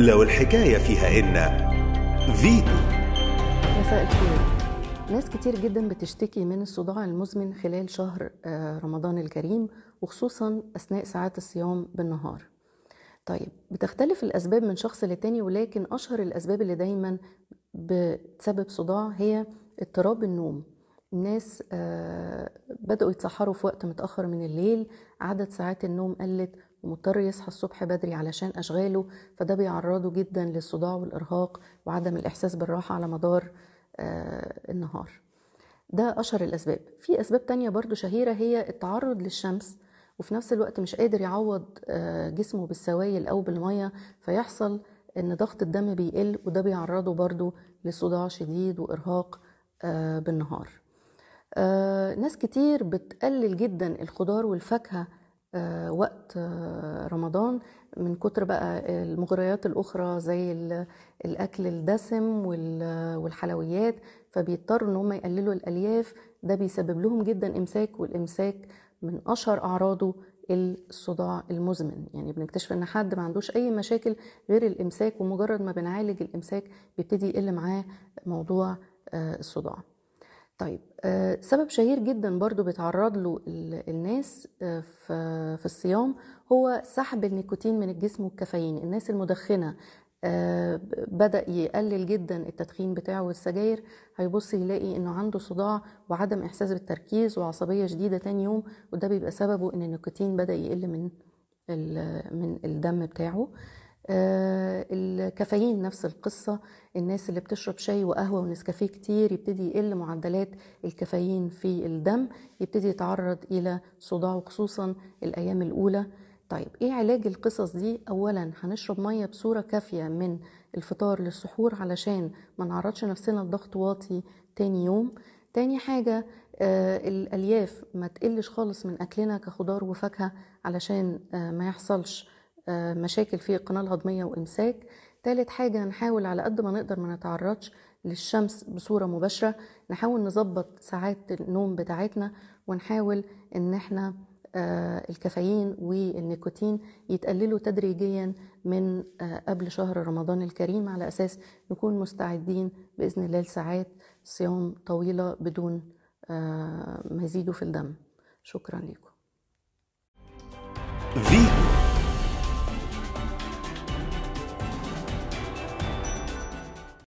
لو الحكاية فيها إن فيتو مساء الخير ناس كتير جدا بتشتكي من الصداع المزمن خلال شهر آه، رمضان الكريم وخصوصا أثناء ساعات الصيام بالنهار طيب بتختلف الأسباب من شخص لتاني ولكن أشهر الأسباب اللي دايما بتسبب صداع هي اضطراب النوم الناس آه، بدأوا يتسحروا في وقت متأخر من الليل عدد ساعات النوم قلت ومضطر يصحى الصبح بدري علشان أشغاله فده بيعرضه جدا للصداع والإرهاق وعدم الإحساس بالراحة على مدار آه، النهار ده أشهر الأسباب في أسباب تانية برضو شهيرة هي التعرض للشمس وفي نفس الوقت مش قادر يعوض آه، جسمه بالسوائل أو بالمية فيحصل إن ضغط الدم بيقل وده بيعرضه برضو لصداع شديد وإرهاق بالنهار آه، ناس كتير بتقلل جدا الخضار والفاكهة آه، وقت آه، رمضان من كتر بقى المغريات الأخرى زي الأكل الدسم والحلويات فبيضطروا إن هم يقللوا الألياف ده بيسبب لهم جدا إمساك والإمساك من أشهر أعراضه الصداع المزمن يعني بنكتشف ان حد ما عندوش اي مشاكل غير الامساك ومجرد ما بنعالج الامساك بيبتدي يقل معاه موضوع الصداع طيب آه، سبب شهير جدا برضو بيتعرض له الناس آه، في الصيام هو سحب النيكوتين من الجسم والكافيين الناس المدخنة آه، بدأ يقلل جدا التدخين بتاعه والسجاير هيبص يلاقي انه عنده صداع وعدم احساس بالتركيز وعصبية شديدة تاني يوم وده بيبقى سببه ان النيكوتين بدأ يقل من من الدم بتاعه آه، الكافيين نفس القصة الناس اللي بتشرب شاي وقهوة ونسكافيه كتير يبتدي يقل معدلات الكافيين في الدم يبتدي يتعرض إلى صداع وخصوصا الأيام الأولى طيب ايه علاج القصص دي اولا هنشرب ميه بصوره كافيه من الفطار للسحور علشان ما نعرضش نفسنا لضغط واطي تاني يوم تاني حاجه آه الالياف ما تقلش خالص من اكلنا كخضار وفاكهه علشان آه ما يحصلش آه، مشاكل في القناة الهضمية وإمساك تالت حاجة نحاول على قد ما نقدر ما نتعرضش للشمس بصورة مباشرة نحاول نظبط ساعات النوم بتاعتنا ونحاول إن احنا آه، الكافيين والنيكوتين يتقللوا تدريجيا من آه، قبل شهر رمضان الكريم على أساس نكون مستعدين بإذن الله لساعات صيام طويلة بدون يزيدوا في الدم شكرا لكم